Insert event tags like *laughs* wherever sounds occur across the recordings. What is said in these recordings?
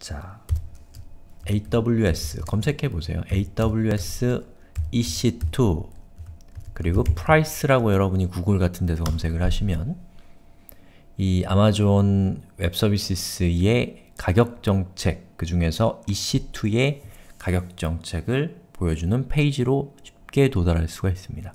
자, AWS 검색해 보세요. AWS EC2 그리고 price라고 여러분이 구글 같은 데서 검색을 하시면 이 아마존 웹서비스의 가격 정책 그 중에서 EC2의 가격 정책을 보여주는 페이지로 쉽게 도달할 수가 있습니다.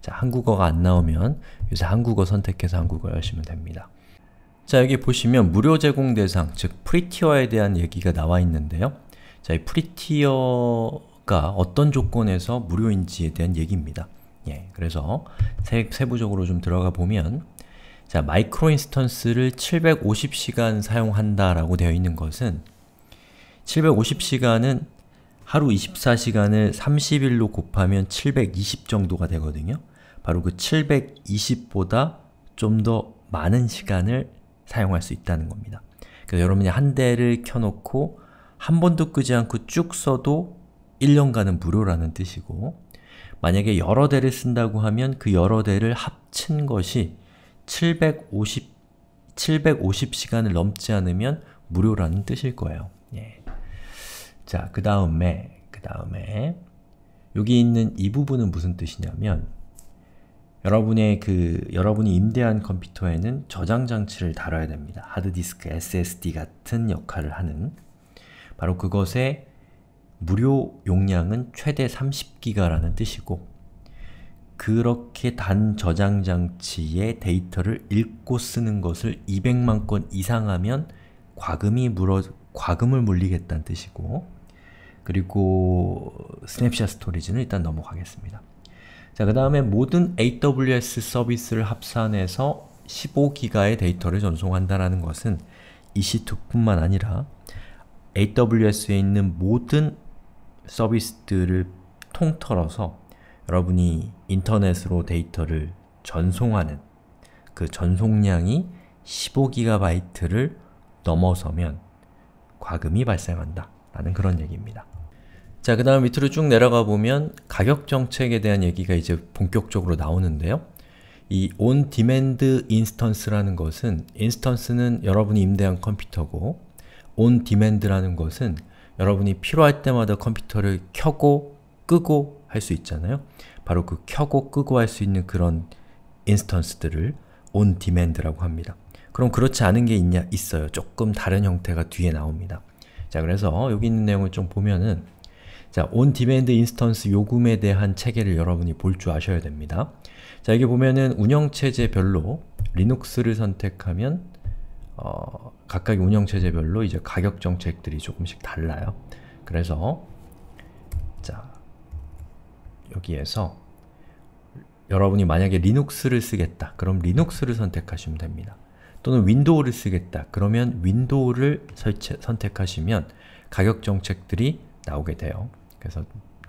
자, 한국어가 안 나오면 요새 한국어 선택해서 한국어 하시면 됩니다. 자 여기 보시면 무료 제공 대상, 즉 프리티어에 대한 얘기가 나와 있는데요. 자, 이 프리티어가 어떤 조건에서 무료인지에 대한 얘기입니다. 예, 그래서 세, 세부적으로 좀 들어가 보면 자, 마이크로 인스턴스를 750시간 사용한다라고 되어 있는 것은 750시간은 하루 24시간을 30일로 곱하면 720 정도가 되거든요. 바로 그 720보다 좀 더 많은 시간을 사용할 수 있다는 겁니다. 그래서 여러분이 한 대를 켜놓고 한 번도 끄지 않고 쭉 써도 1년간은 무료라는 뜻이고 만약에 여러 대를 쓴다고 하면 그 여러 대를 합친 것이 750, 750시간을 넘지 않으면 무료라는 뜻일 거예요. 예. 자, 그 다음에, 그 다음에 여기 있는 이 부분은 무슨 뜻이냐면 여러분의 그 여러분이 임대한 컴퓨터에는 저장 장치를 다뤄야 됩니다. 하드디스크 SSD 같은 역할을 하는 바로 그것의 무료 용량은 최대 30기가라는 뜻이고 그렇게 단 저장 장치의 데이터를 읽고 쓰는 것을 200만 건 이상 하면 과금이 물어 과금을 물리겠다는 뜻이고 그리고 스냅샷 스토리지는 일단 넘어가겠습니다. 자, 그 다음에 모든 AWS 서비스를 합산해서 15기가의 데이터를 전송한다는 것은 EC2뿐만 아니라 AWS에 있는 모든 서비스들을 통틀어서 여러분이 인터넷으로 데이터를 전송하는 그 전송량이 15GB를 넘어서면 과금이 발생한다 라는 그런 얘기입니다. 자, 그 다음 밑으로 쭉 내려가 보면 가격 정책에 대한 얘기가 이제 본격적으로 나오는데요. 이 on demand instance라는 것은 인스턴스는 여러분이 임대한 컴퓨터고 on demand라는 것은 여러분이 필요할 때마다 컴퓨터를 켜고 끄고 할 수 있잖아요. 바로 그 켜고 끄고 할 수 있는 그런 인스턴스들을 on demand라고 합니다. 그럼 그렇지 않은 게 있냐? 있어요. 조금 다른 형태가 뒤에 나옵니다. 자, 그래서 여기 있는 내용을 좀 보면은 자, on d e 인스턴스 요금에 대한 체계를 여러분이 볼 줄 아셔야 됩니다. 자, 여기 보면은 운영체제별로 리눅스를 선택하면 어, 각각의 운영체제별로 이제 가격 정책들이 조금씩 달라요. 그래서 자, 여기에서 여러분이 만약에 리눅스를 쓰겠다. 그럼 리눅스를 선택하시면 됩니다. 또는 윈도우를 쓰겠다. 그러면 윈도우를 설치, 선택하시면 가격 정책들이 나오게 돼요. 그래서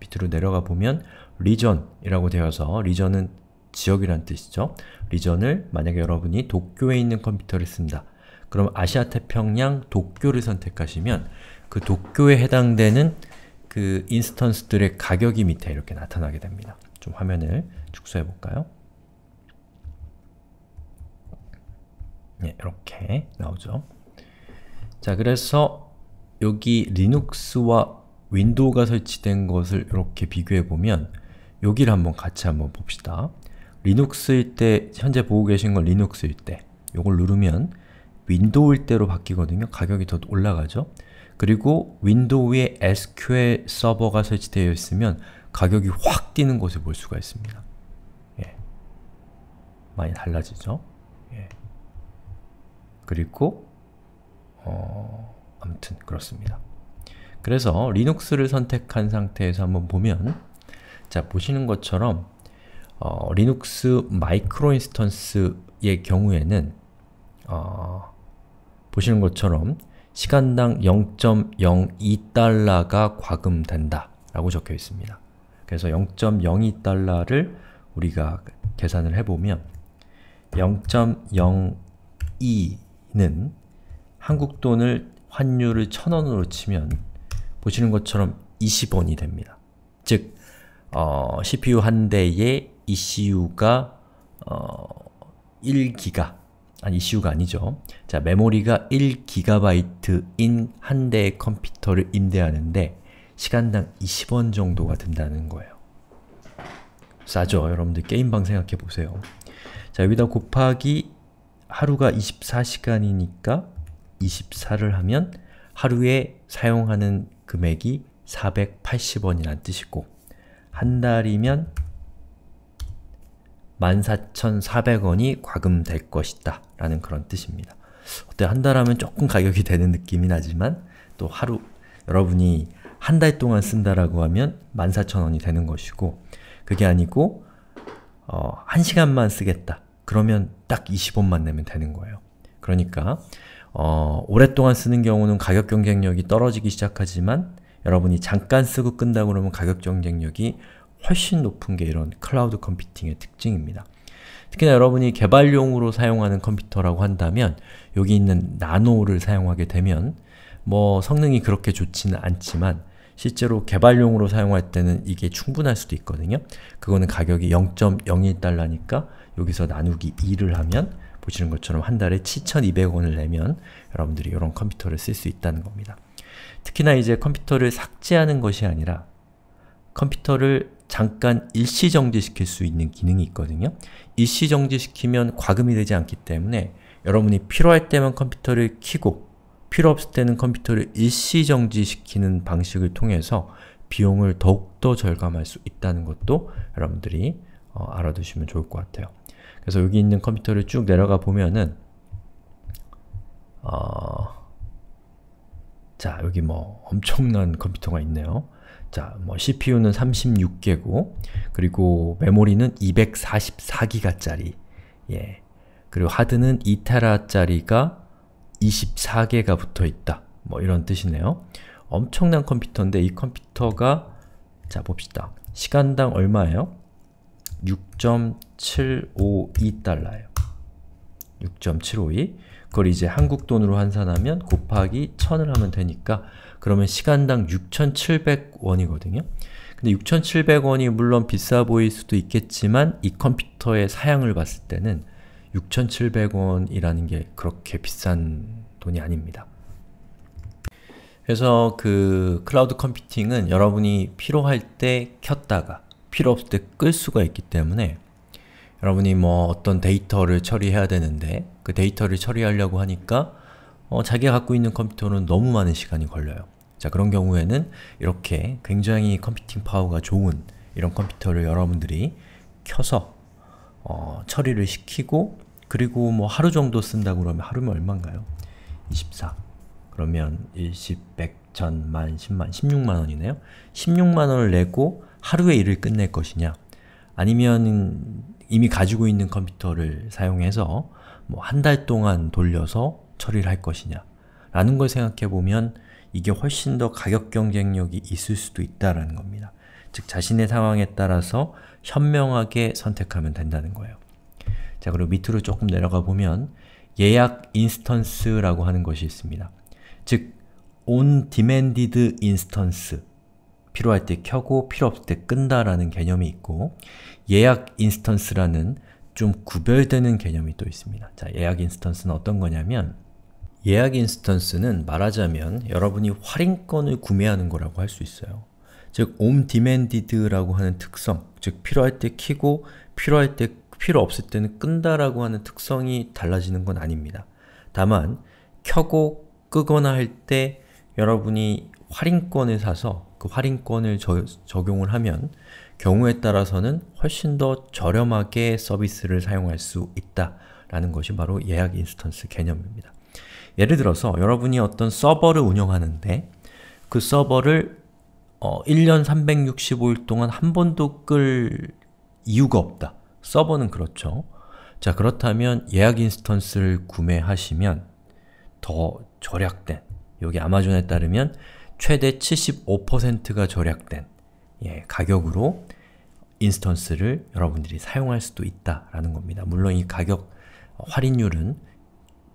밑으로 내려가 보면 리전이라고 되어서 리전은 지역이란 뜻이죠. 리전을 만약에 여러분이 도쿄에 있는 컴퓨터를 쓴다. 그럼 아시아 태평양 도쿄를 선택하시면 그 도쿄에 해당되는 그 인스턴스들의 가격이 밑에 이렇게 나타나게 됩니다. 좀 화면을 축소해 볼까요? 네, 이렇게 나오죠. 자, 그래서 여기 리눅스와 윈도우가 설치된 것을 이렇게 비교해보면 여기를 한번 같이 한번 봅시다. 리눅스일 때, 현재 보고 계신 건 리눅스일 때 이걸 누르면 윈도우일 때로 바뀌거든요. 가격이 더 올라가죠. 그리고 윈도우에 SQL 서버가 설치되어 있으면 가격이 확 뛰는 것을 볼 수가 있습니다. 예. 많이 달라지죠? 예. 그리고 어... 아무튼 그렇습니다. 그래서 리눅스를 선택한 상태에서 한번 보면 자, 보시는 것처럼 어, 리눅스 마이크로 인스턴스의 경우에는 어, 보시는 것처럼 시간당 0.02달러가 과금된다 라고 적혀 있습니다. 그래서 0.02달러를 우리가 계산을 해보면 0.02는 한국 돈을 환율을 1000원으로 치면 보시는 것처럼 20원이 됩니다. 즉, 어, CPU 한 대에 ECU가 어, 1기가 아니 ECU가 아니죠. 자, 메모리가 1GB인 한 대의 컴퓨터를 임대하는데 시간당 20원 정도가 든다는 거예요. 싸죠? 여러분들 게임방 생각해보세요. 자, 여기다 곱하기 하루가 24시간이니까 24를 하면 하루에 사용하는 금액이 480원이란 뜻이고 한 달이면 14,400원이 과금될 것이다 라는 그런 뜻입니다. 어때 한달 하면 조금 가격이 되는 느낌이 나지만 또 하루 여러분이 한 달 동안 쓴다라고 하면 14,000원이 되는 것이고 그게 아니고 어, 1시간만 쓰겠다 그러면 딱 20원만 내면 되는 거예요. 그러니까 어, 오랫동안 쓰는 경우는 가격 경쟁력이 떨어지기 시작하지만 여러분이 잠깐 쓰고 끈다고 그러면 가격 경쟁력이 훨씬 높은 게 이런 클라우드 컴퓨팅의 특징입니다. 특히나 여러분이 개발용으로 사용하는 컴퓨터라고 한다면 여기 있는 나노를 사용하게 되면 뭐 성능이 그렇게 좋지는 않지만 실제로 개발용으로 사용할 때는 이게 충분할 수도 있거든요. 그거는 가격이 0.01달러니까 여기서 나누기 2를 하면 보시는 것처럼 한 달에 7,200원을 내면 여러분들이 이런 컴퓨터를 쓸 수 있다는 겁니다. 특히나 이제 컴퓨터를 삭제하는 것이 아니라 컴퓨터를 잠깐 일시정지시킬 수 있는 기능이 있거든요. 일시정지시키면 과금이 되지 않기 때문에 여러분이 필요할 때만 컴퓨터를 키고 필요 없을 때는 컴퓨터를 일시정지시키는 방식을 통해서 비용을 더욱더 절감할 수 있다는 것도 여러분들이 어, 알아두시면 좋을 것 같아요. 그래서 여기 있는 컴퓨터를 쭉 내려가 보면은 어... 자, 여기 뭐 엄청난 컴퓨터가 있네요. 자, 뭐 CPU는 36개고 그리고 메모리는 244기가짜리 예. 그리고 하드는 2테라짜리가 24개가 붙어있다. 뭐 이런 뜻이네요. 엄청난 컴퓨터인데 이 컴퓨터가 자, 봅시다. 시간당 얼마예요? 6.752달러예요. 6.752 그걸 이제 한국 돈으로 환산하면 곱하기 1000을 하면 되니까 그러면 시간당 6,700원이거든요. 근데 6,700원이 물론 비싸 보일 수도 있겠지만 이 컴퓨터의 사양을 봤을 때는 6,700원이라는 게 그렇게 비싼 돈이 아닙니다. 그래서 그 클라우드 컴퓨팅은 여러분이 필요할 때 켰다가 필요 없을 때 끌 수가 있기 때문에 여러분이 뭐 어떤 데이터를 처리해야 되는데 그 데이터를 처리하려고 하니까 어, 자기가 갖고 있는 컴퓨터는 너무 많은 시간이 걸려요. 자 그런 경우에는 이렇게 굉장히 컴퓨팅 파워가 좋은 이런 컴퓨터를 여러분들이 켜서 어, 처리를 시키고 그리고 뭐 하루 정도 쓴다고 그러면 하루면 얼마인가요? 24 그러면 10, 100, 1000, 만, 10만, 16만원이네요? 16만원을 내고 하루의 일을 끝낼 것이냐 아니면 이미 가지고 있는 컴퓨터를 사용해서 뭐 한 달 동안 돌려서 처리를 할 것이냐 라는 걸 생각해보면 이게 훨씬 더 가격 경쟁력이 있을 수도 있다는 겁니다. 즉 자신의 상황에 따라서 현명하게 선택하면 된다는 거예요. 자 그리고 밑으로 조금 내려가 보면 예약 인스턴스라고 하는 것이 있습니다. 즉 on-demanded 인스턴스 필요할 때 켜고 필요 없을 때 끈다라는 개념이 있고 예약 인스턴스라는 좀 구별되는 개념이 또 있습니다. 자, 예약 인스턴스는 어떤 거냐면 예약 인스턴스는 말하자면 여러분이 할인권을 구매하는 거라고 할 수 있어요. 즉, 옴디맨디드라고 하는 특성, 즉 필요할 때 키고 필요할 때 필요 없을 때는 끈다라고 하는 특성이 달라지는 건 아닙니다. 다만 켜고 끄거나 할 때 여러분이 활인권을 사서 그 활인권을 저, 적용을 하면 경우에 따라서는 훨씬 더 저렴하게 서비스를 사용할 수 있다라는 것이 바로 예약 인스턴스 개념입니다. 예를 들어서 여러분이 어떤 서버를 운영하는데 그 서버를 어, 1년 365일 동안 한 번도 끌 이유가 없다. 서버는 그렇죠. 자 그렇다면 예약 인스턴스를 구매하시면 더 절약된 여기 아마존에 따르면 최대 75%가 절약된 예, 가격으로 인스턴스를 여러분들이 사용할 수도 있다라는 겁니다. 물론 이 가격 할인율은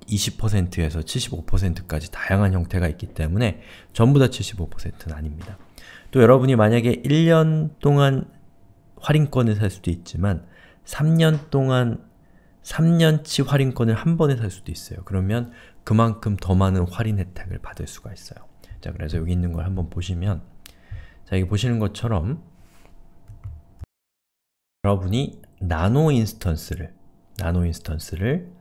20%에서 75%까지 다양한 형태가 있기 때문에 전부 다 75%는 아닙니다. 또 여러분이 만약에 1년 동안 할인권을 살 수도 있지만 3년 동안 3년치 할인권을 한 번에 살 수도 있어요. 그러면 그만큼 더 많은 할인 혜택을 받을 수가 있어요. 자, 그래서 여기 있는 걸 한번 보시면 자, 여기 보시는 것처럼 여러분이 나노 인스턴스를 나노 인스턴스를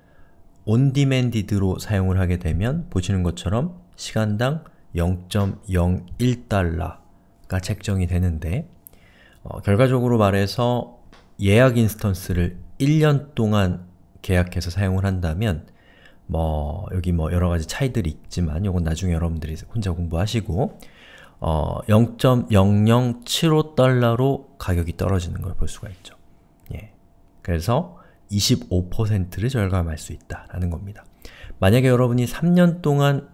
온디맨디드로 사용을 하게 되면 보시는 것처럼 시간당 0.01달러가 책정이 되는데 어, 결과적으로 말해서 예약 인스턴스를 1년 동안 계약해서 사용을 한다면 뭐 여기 뭐 여러 가지 차이들이 있지만 요건 나중에 여러분들이 혼자 공부하시고 어 0.0075달러로 가격이 떨어지는 걸 볼 수가 있죠. 예. 그래서 25%를 절감할 수 있다라는 겁니다. 만약에 여러분이 3년 동안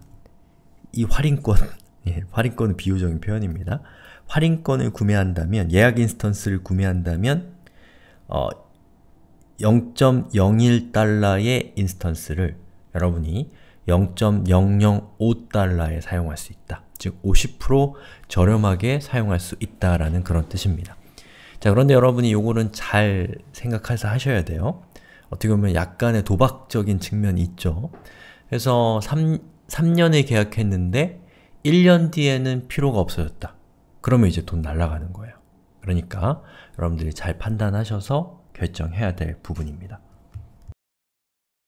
이 할인권, *laughs* 예, 할인권은 비유적인 표현입니다. 할인권을 구매한다면, 예약 인스턴스를 구매한다면 어, 0.01달러의 인스턴스를 여러분이 0.005달러에 사용할 수 있다. 즉 50% 저렴하게 사용할 수 있다라는 그런 뜻입니다. 자 그런데 여러분이 요거는 잘 생각해서 하셔야 돼요. 어떻게 보면 약간의 도박적인 측면이 있죠. 그래서 3, 3년에 계약했는데 1년 뒤에는 필요가 없어졌다. 그러면 이제 돈 날라가는 거예요. 그러니까 여러분들이 잘 판단하셔서 결정해야 될 부분입니다.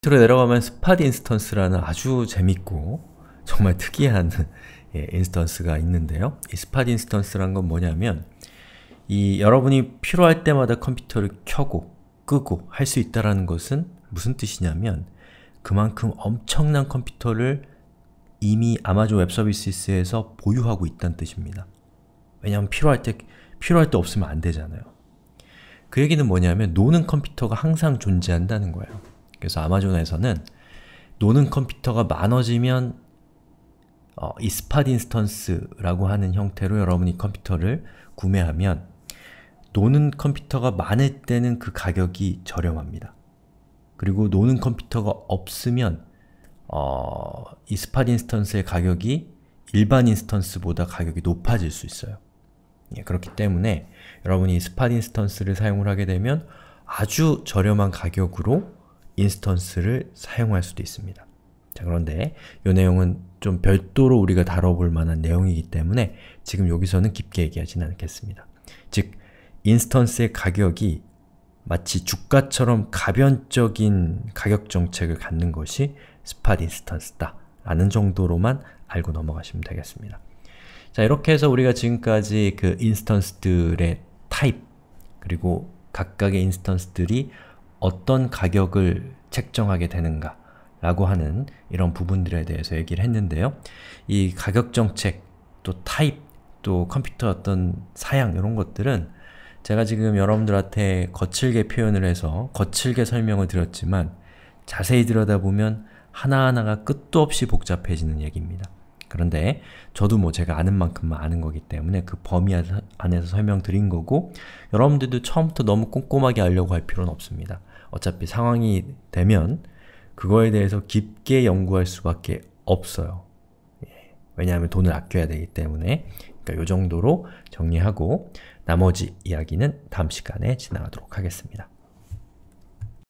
밑으로 내려가면 스팟 인스턴스라는 아주 재밌고 정말 특이한 *laughs* 예, 인스턴스가 있는데요. 이 스팟 인스턴스란 건 뭐냐면 이 여러분이 필요할 때마다 컴퓨터를 켜고 끄고 할 수 있다라는 것은 무슨 뜻이냐면 그만큼 엄청난 컴퓨터를 이미 아마존 웹서비스에서 보유하고 있다는 뜻입니다. 왜냐하면 필요할 때 필요할 때 없으면 안 되잖아요. 그 얘기는 뭐냐면 노는 컴퓨터가 항상 존재한다는 거예요. 그래서 아마존에서는 노는 컴퓨터가 많아지면 어, 이스팟 인스턴스라고 하는 형태로 여러분이 컴퓨터를 구매하면 노는 컴퓨터가 많을 때는 그 가격이 저렴합니다. 그리고 노는 컴퓨터가 없으면 어, 이스팟 인스턴스의 가격이 일반 인스턴스보다 가격이 높아질 수 있어요. 예, 그렇기 때문에 여러분이 스팟 인스턴스를 사용을 하게 되면 아주 저렴한 가격으로 인스턴스를 사용할 수도 있습니다. 자 그런데 이 내용은 좀 별도로 우리가 다뤄볼 만한 내용이기 때문에 지금 여기서는 깊게 얘기하지는 않겠습니다. 즉, 인스턴스의 가격이 마치 주가처럼 가변적인 가격 정책을 갖는 것이 스팟 인스턴스다 라는 정도로만 알고 넘어가시면 되겠습니다. 자 이렇게 해서 우리가 지금까지 그 인스턴스들의 타입 그리고 각각의 인스턴스들이 어떤 가격을 책정하게 되는가 라고 하는 이런 부분들에 대해서 얘기를 했는데요. 이 가격 정책, 또 타입, 또 컴퓨터 어떤 사양 이런 것들은 제가 지금 여러분들한테 거칠게 표현을 해서 거칠게 설명을 드렸지만 자세히 들여다보면 하나하나가 끝도 없이 복잡해지는 얘기입니다. 그런데 저도 뭐 제가 아는 만큼만 아는 거기 때문에 그 범위 안에서 설명드린 거고 여러분들도 처음부터 너무 꼼꼼하게 알려고 할 필요는 없습니다. 어차피 상황이 되면 그거에 대해서 깊게 연구할 수밖에 없어요. 예. 왜냐하면 돈을 아껴야 되기 때문에 그러니까 이 정도로 정리하고 나머지 이야기는 다음 시간에 진행하도록 하겠습니다.